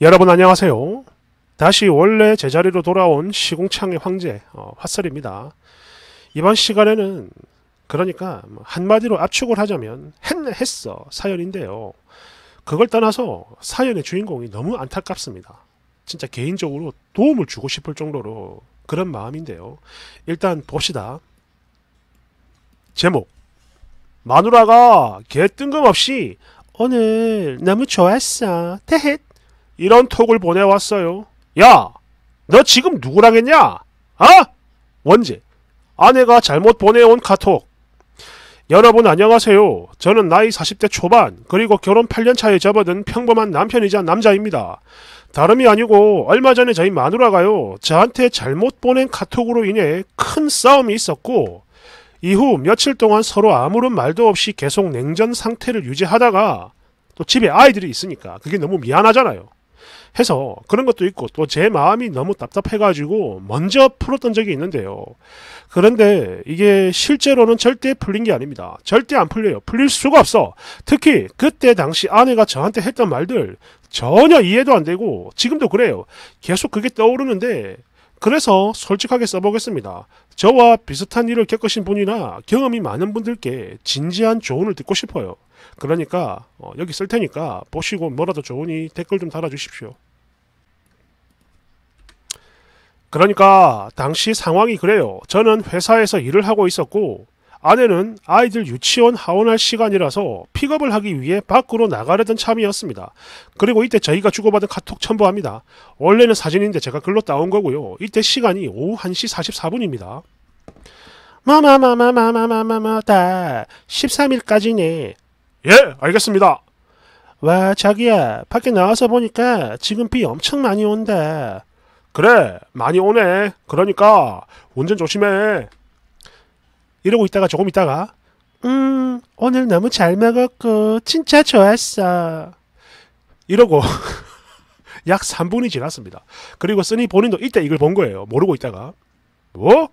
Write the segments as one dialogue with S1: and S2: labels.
S1: 여러분 안녕하세요. 다시 원래 제자리로 돌아온 시궁창의 황제 어, 화설입니다. 이번 시간에는 그러니까 뭐 한마디로 압축을 하자면 했네 했어 사연인데요. 그걸 떠나서 사연의 주인공이 너무 안타깝습니다. 진짜 개인적으로 도움을 주고 싶을 정도로 그런 마음인데요. 일단 봅시다. 제목 마누라가 개 뜬금없이 오늘 너무 좋았어. 대헷 이런 톡을 보내왔어요. 야! 너 지금 누구랑 했냐? 아? 어? 원재. 아내가 잘못 보내온 카톡. 여러분 안녕하세요. 저는 나이 40대 초반 그리고 결혼 8년 차에 접어든 평범한 남편이자 남자입니다. 다름이 아니고 얼마 전에 저희 마누라가요. 저한테 잘못 보낸 카톡으로 인해 큰 싸움이 있었고 이후 며칠 동안 서로 아무런 말도 없이 계속 냉전 상태를 유지하다가 또 집에 아이들이 있으니까 그게 너무 미안하잖아요. 해서 그런 것도 있고 또 제 마음이 너무 답답해가지고 먼저 풀었던 적이 있는데요. 그런데 이게 실제로는 절대 풀린 게 아닙니다. 절대 안 풀려요. 풀릴 수가 없어. 특히 그때 당시 아내가 저한테 했던 말들 전혀 이해도 안 되고 지금도 그래요. 계속 그게 떠오르는데 그래서 솔직하게 써보겠습니다. 저와 비슷한 일을 겪으신 분이나 경험이 많은 분들께 진지한 조언을 듣고 싶어요. 그러니까 어, 여기 쓸 테니까 보시고 뭐라도 좋으니 댓글 좀 달아주십시오. 그러니까 당시 상황이 그래요. 저는 회사에서 일을 하고 있었고 아내는 아이들 유치원 하원할 시간이라서 픽업을 하기 위해 밖으로 나가려던 참이었습니다. 그리고 이때 저희가 주고받은 카톡 첨부합니다. 원래는 사진인데 제가 글로 따온 거고요. 이때 시간이 오후 1시 44분입니다. 마마마마마마마마마다 13일까지네. 예, 알겠습니다. 와, 자기야, 밖에 나와서 보니까 지금 비 엄청 많이 온다. 그래, 많이 오네. 그러니까 운전 조심해. 이러고 있다가 조금 있다가 음, 오늘 너무 잘 먹었고 진짜 좋았어. 이러고 약 3분이 지났습니다. 그리고 쓰니 본인도 이때 이걸 본 거예요. 모르고 있다가 뭐?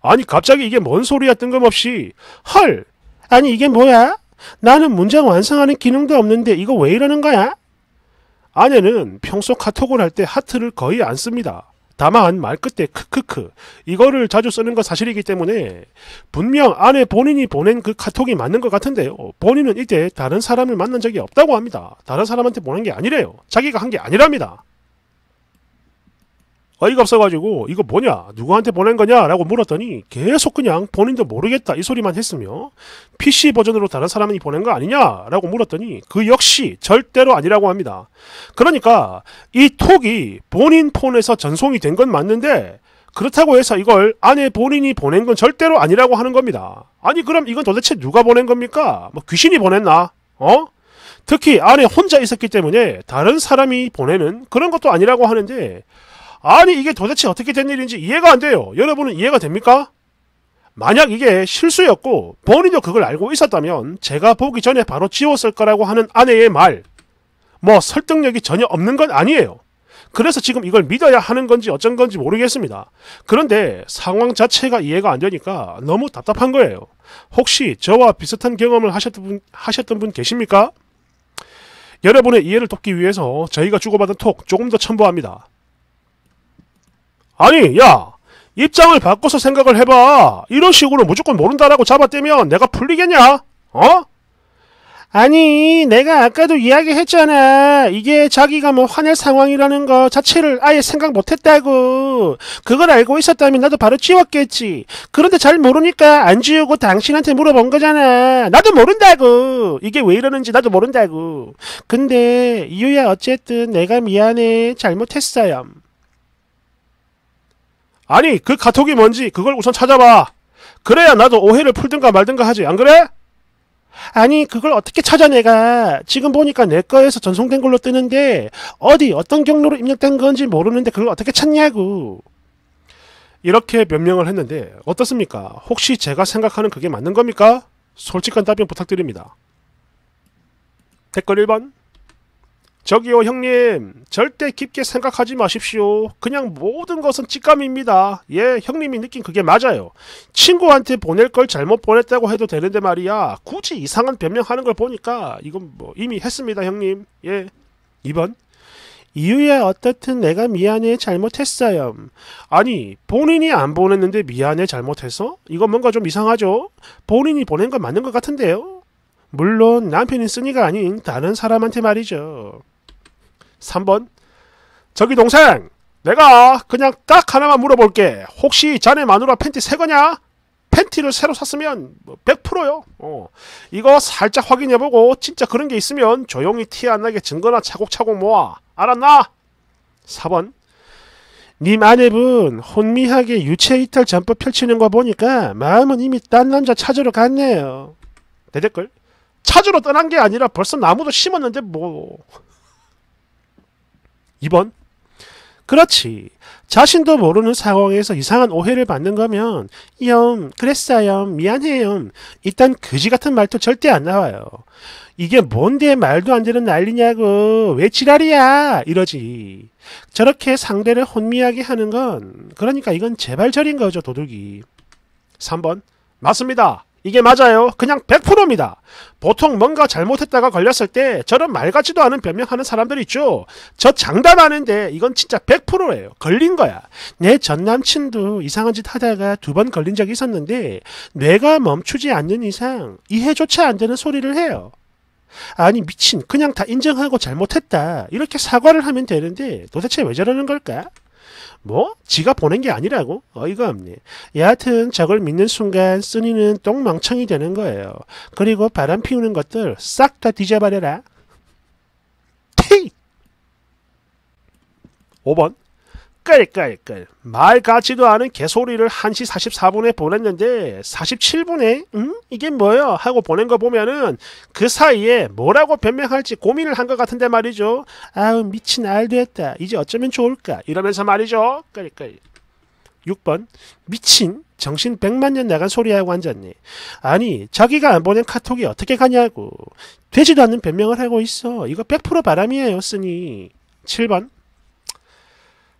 S1: 아니 갑자기 이게 뭔 소리야 뜬금없이 헐! 아니 이게 뭐야? 나는 문장 완성하는 기능도 없는데 이거 왜 이러는 거야? 아내는 평소 카톡을 할 때 하트를 거의 안 씁니다. 다만 말 끝에 크크크 이거를 자주 쓰는 거 사실이기 때문에 분명 아내 본인이 보낸 그 카톡이 맞는 것 같은데요. 본인은 이때 다른 사람을 만난 적이 없다고 합니다. 다른 사람한테 보낸 게 아니래요. 자기가 한 게 아니랍니다. 어이가 없어가지고 이거 뭐냐 누구한테 보낸 거냐라고 물었더니 계속 그냥 본인도 모르겠다 이 소리만 했으며 PC 버전으로 다른 사람이 보낸 거 아니냐라고 물었더니 그 역시 절대로 아니라고 합니다. 그러니까 이 톡이 본인 폰에서 전송이 된 건 맞는데 그렇다고 해서 이걸 아내 본인이 보낸 건 절대로 아니라고 하는 겁니다. 아니 그럼 이건 도대체 누가 보낸 겁니까? 뭐 귀신이 보냈나? 어? 특히 아내 혼자 있었기 때문에 다른 사람이 보내는 그런 것도 아니라고 하는데 아니 이게 도대체 어떻게 된 일인지 이해가 안 돼요. 여러분은 이해가 됩니까? 만약 이게 실수였고 본인도 그걸 알고 있었다면 제가 보기 전에 바로 지웠을 거라고 하는 아내의 말. 뭐 설득력이 전혀 없는 건 아니에요. 그래서 지금 이걸 믿어야 하는 건지 어쩐 건지 모르겠습니다. 그런데 상황 자체가 이해가 안 되니까 너무 답답한 거예요. 혹시 저와 비슷한 경험을 하셨던 분, 하셨던 분 계십니까? 여러분의 이해를 돕기 위해서 저희가 주고받은 톡 조금 더 첨부합니다. 아니 야 입장을 바꿔서 생각을 해봐. 이런 식으로 무조건 모른다라고 잡아떼면 내가 풀리겠냐? 어? 아니 내가 아까도 이야기했잖아 이게 자기가 뭐 화낼 상황이라는 거 자체를 아예 생각 못했다고 그걸 알고 있었다면 나도 바로 지웠겠지 그런데 잘 모르니까 안 지우고 당신한테 물어본 거잖아 나도 모른다고 이게 왜 이러는지 나도 모른다고 근데 이유야 어쨌든 내가 미안해 잘못했어요 아니 그 카톡이 뭔지 그걸 우선 찾아봐. 그래야 나도 오해를 풀든가 말든가 하지 안 그래? 아니 그걸 어떻게 찾아 내가 지금 보니까 내 거에서 전송된 걸로 뜨는데 어디 어떤 경로로 입력된 건지 모르는데 그걸 어떻게 찾냐고 이렇게 변명을 했는데 어떻습니까? 혹시 제가 생각하는 그게 맞는 겁니까? 솔직한 답변 부탁드립니다. 댓글 1번 저기요 형님 절대 깊게 생각하지 마십시오. 그냥 모든 것은 직감입니다. 예 형님이 느낀 그게 맞아요. 친구한테 보낼 걸 잘못 보냈다고 해도 되는데 말이야 굳이 이상한 변명하는 걸 보니까 이건 뭐 이미 했습니다 형님. 예 2번 이유야 어떻든 내가 미안해 잘못했어요. 아니 본인이 안 보냈는데 미안해 잘못해서? 이건 뭔가 좀 이상하죠? 본인이 보낸 건 맞는 것 같은데요? 물론 남편이 쓰니가 아닌 다른 사람한테 말이죠. 3번 저기 동생 내가 그냥 딱 하나만 물어볼게 혹시 자네 마누라 팬티 새 거냐? 팬티를 새로 샀으면 100%요. 어. 이거 살짝 확인해보고 진짜 그런 게 있으면 조용히 티 안 나게 증거나 차곡차곡 모아. 알았나? 4번 님 아내분 혼미하게 유체이탈 잠법 펼치는 거 보니까 마음은 이미 딴 남자 찾으러 갔네요. 대댓글 네 찾으러 떠난 게 아니라 벌써 나무도 심었는데 뭐... 2번 그렇지. 자신도 모르는 상황에서 이상한 오해를 받는 거면 이염, 그랬어요, 미안해요. 일단 그지 같은 말도 절대 안 나와요. 이게 뭔데 말도 안 되는 난리냐고 왜 지랄이야 이러지. 저렇게 상대를 혼미하게 하는 건 그러니까 이건 재발절인 거죠 도둑이. 3번 맞습니다. 이게 맞아요. 그냥 100%입니다. 보통 뭔가 잘못했다가 걸렸을 때 저런 말 같지도 않은 변명하는 사람들 있죠. 저 장담하는데 이건 진짜 100%예요. 걸린 거야. 내 전 남친도 이상한 짓 하다가 두 번 걸린 적이 있었는데 뇌가 멈추지 않는 이상 이해조차 안 되는 소리를 해요. 아니 미친 그냥 다 인정하고 잘못했다 이렇게 사과를 하면 되는데 도대체 왜 저러는 걸까? 뭐? 지가 보낸 게 아니라고? 어이가 없니 여하튼 저걸 믿는 순간 쓰니는 똥망청이 되는 거예요. 그리고 바람 피우는 것들 싹 다 뒤져버려라. 티! 5번 끌끌끌 말 같지도 않은 개소리를 1시 44분에 보냈는데 47분에 음? 이게 뭐야 하고 보낸 거 보면은 그 사이에 뭐라고 변명할지 고민을 한 것 같은데 말이죠 아우 미친 알됐다 이제 어쩌면 좋을까 이러면서 말이죠 끌끌 6번 미친 정신 100만 년 나간 소리하고 앉았니 아니 자기가 안 보낸 카톡이 어떻게 가냐고 되지도 않는 변명을 하고 있어 이거 100% 바람이에요 쓰니 7번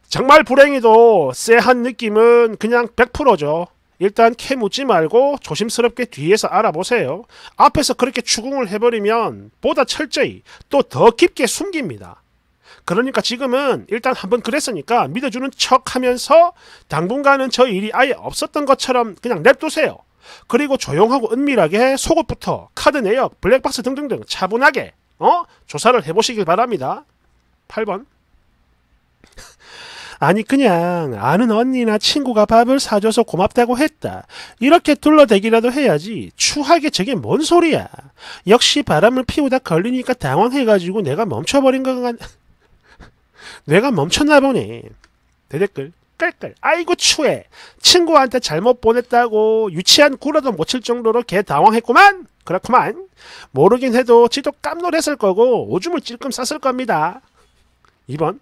S1: 정말 불행히도 쎄한 느낌은 그냥 100%죠. 일단 캐 묻지 말고 조심스럽게 뒤에서 알아보세요. 앞에서 그렇게 추궁을 해버리면 보다 철저히 또 더 깊게 숨깁니다. 그러니까 지금은 일단 한번 그랬으니까 믿어주는 척 하면서 당분간은 저 일이 아예 없었던 것처럼 그냥 냅두세요. 그리고 조용하고 은밀하게 속옷부터 카드 내역, 블랙박스 등등등 차분하게 어? 조사를 해보시길 바랍니다. 8번 아니 그냥 아는 언니나 친구가 밥을 사줘서 고맙다고 했다. 이렇게 둘러대기라도 해야지. 추하게 저게 뭔 소리야. 역시 바람을 피우다 걸리니까 당황해가지고 내가 멈춰버린 것 같... 내가 멈췄나 보네. 대댓글 깔깔 아이고 추해. 친구한테 잘못 보냈다고 유치한 구라도 못 칠 정도로 개 당황했구만. 그렇구만. 모르긴 해도 지도 깜놀했을 거고 오줌을 찔끔 쌌을 겁니다. 2번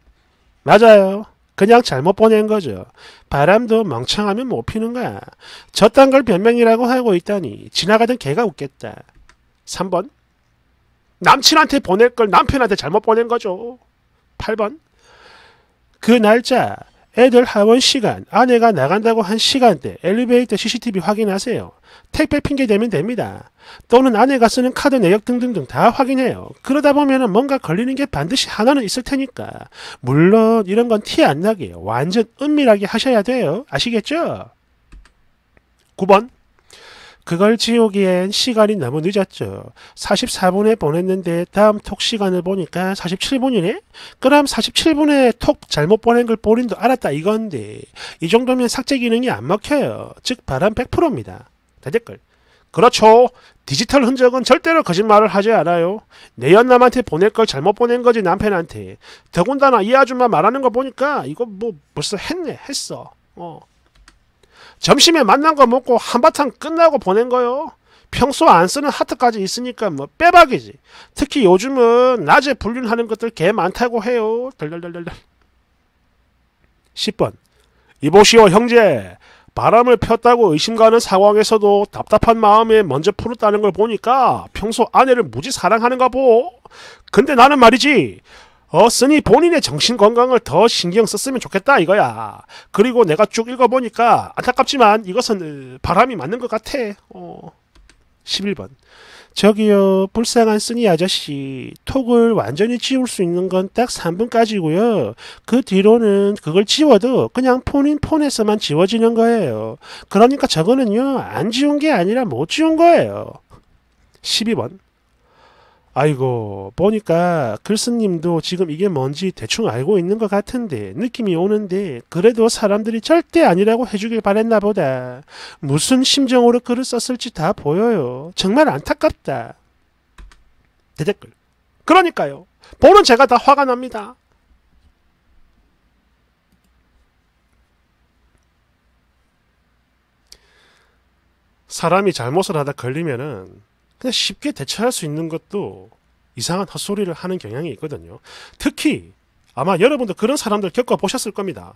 S1: 맞아요. 그냥 잘못 보낸 거죠. 바람도 멍청하면 못 피는 거야. 저딴 걸 변명이라고 하고 있다니 지나가던 개가 웃겠다. 3번 남친한테 보낼 걸 남편한테 잘못 보낸 거죠. 8번 그 날짜 애들 학원 시간, 아내가 나간다고 한 시간대 엘리베이터 CCTV 확인하세요. 택배 핑계 대면 됩니다. 또는 아내가 쓰는 카드 내역 등등등 다 확인해요. 그러다 보면 뭔가 걸리는 게 반드시 하나는 있을 테니까. 물론 이런 건 티 안 나게 완전 은밀하게 하셔야 돼요. 아시겠죠? 9번 그걸 지우기엔 시간이 너무 늦었죠. 44분에 보냈는데 다음 톡 시간을 보니까 47분이네? 그럼 47분에 톡 잘못 보낸 걸 본인도 알았다 이건데 이 정도면 삭제 기능이 안 먹혀요. 즉 바람 100%입니다. 다댓글 그렇죠. 디지털 흔적은 절대로 거짓말을 하지 않아요. 내 연남한테 보낼 걸 잘못 보낸 거지 남편한테. 더군다나 이 아줌마 말하는 거 보니까 이거 뭐 벌써 했네 했어. 어. 점심에 만난 거 먹고 한바탕 끝나고 보낸 거요. 평소 안 쓰는 하트까지 있으니까 뭐 빼박이지. 특히 요즘은 낮에 불륜하는 것들 개 많다고 해요. 덜덜덜덜. 10번. 이보시오 형제. 바람을 폈다고 의심가는 상황에서도 답답한 마음에 먼저 풀었다는 걸 보니까 평소 아내를 무지 사랑하는가 보. 근데 나는 말이지. 없으니 본인의 정신 건강을 더 신경 썼으면 좋겠다 이거야. 그리고 내가 쭉 읽어보니까 안타깝지만 이것은 어, 바람이 맞는 것 같아. 어. 11번. 저기요, 불쌍한 쓰니 아저씨. 톡을 완전히 지울 수 있는 건 딱 3분까지고요. 그 뒤로는 그걸 지워도 그냥 폰인 폰에서만 지워지는 거예요. 그러니까 저거는요, 안 지운 게 아니라 못 지운 거예요. 12번. 아이고 보니까 글스님도 지금 이게 뭔지 대충 알고 있는 것 같은데 느낌이 오는데 그래도 사람들이 절대 아니라고 해주길 바랬나 보다. 무슨 심정으로 글을 썼을지 다 보여요. 정말 안타깝다. 대댓글. 그러니까요. 보는 제가 다 화가 납니다. 사람이 잘못을 하다 걸리면은 그냥 쉽게 대처할 수 있는 것도 이상한 헛소리를 하는 경향이 있거든요. 특히 아마 여러분도 그런 사람들 겪어보셨을 겁니다.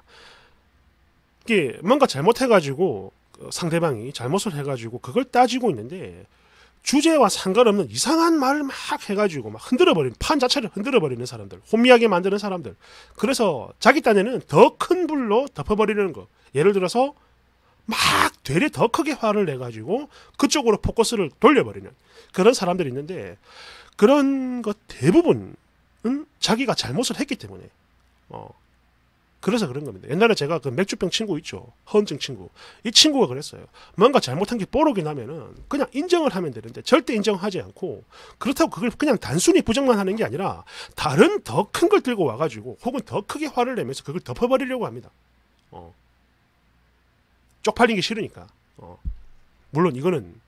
S1: 이게 뭔가 잘못해가지고 그 상대방이 잘못을 해가지고 그걸 따지고 있는데 주제와 상관없는 이상한 말을 막 해가지고 막 흔들어버리는 판 자체를 흔들어버리는 사람들 혼미하게 만드는 사람들 그래서 자기 딴에는 더 큰 불로 덮어버리는 거 예를 들어서 막 되레 더 크게 화를 내가지고 그쪽으로 포커스를 돌려버리는 그런 사람들이 있는데 그런 것 대부분은 자기가 잘못을 했기 때문에 어 그래서 그런 겁니다. 옛날에 제가 그 맥주병 친구 있죠. 허언증 친구. 이 친구가 그랬어요. 뭔가 잘못한 게 뽀록이 나면은 그냥 인정을 하면 되는데 절대 인정하지 않고 그렇다고 그걸 그냥 단순히 부정만 하는 게 아니라 다른 더 큰 걸 들고 와가지고 혹은 더 크게 화를 내면서 그걸 덮어버리려고 합니다. 어. 쪽팔린 게 싫으니까. 어. 물론 이거는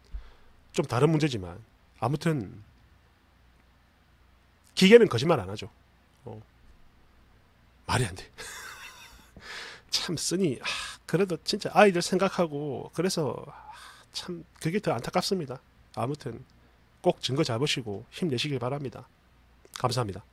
S1: 좀 다른 문제지만 아무튼 기계는 거짓말 안 하죠. 어. 말이 안 돼. 참 쓰니 아, 그래도 진짜 아이들 생각하고 그래서 아, 참 그게 더 안타깝습니다. 아무튼 꼭 증거 잡으시고 힘내시길 바랍니다. 감사합니다.